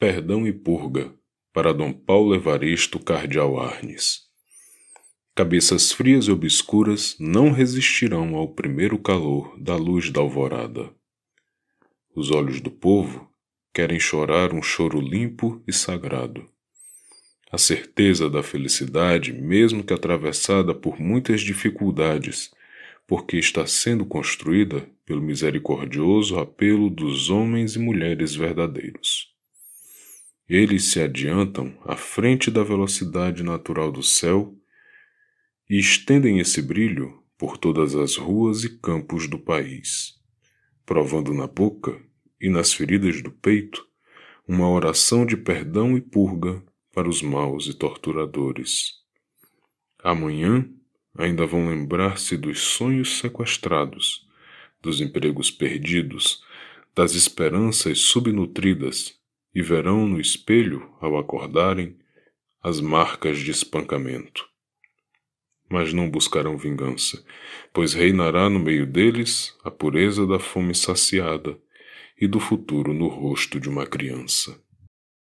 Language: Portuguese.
Perdão e Purga, para Dom Paulo Evaristo Cardeal Arnes. Cabeças frias e obscuras não resistirão ao primeiro calor da luz da alvorada. Os olhos do povo querem chorar um choro limpo e sagrado. A certeza da felicidade, mesmo que atravessada por muitas dificuldades, porque está sendo construída pelo misericordioso apelo dos homens e mulheres verdadeiros. Eles se adiantam à frente da velocidade natural do céu e estendem esse brilho por todas as ruas e campos do país, provando na boca e nas feridas do peito uma oração de perdão e purga para os maus e torturadores. Amanhã ainda vão lembrar-se dos sonhos sequestrados, dos empregos perdidos, das esperanças subnutridas, e verão no espelho, ao acordarem, as marcas de espancamento. Mas não buscarão vingança, pois reinará no meio deles a pureza da fome saciada e do futuro no rosto de uma criança.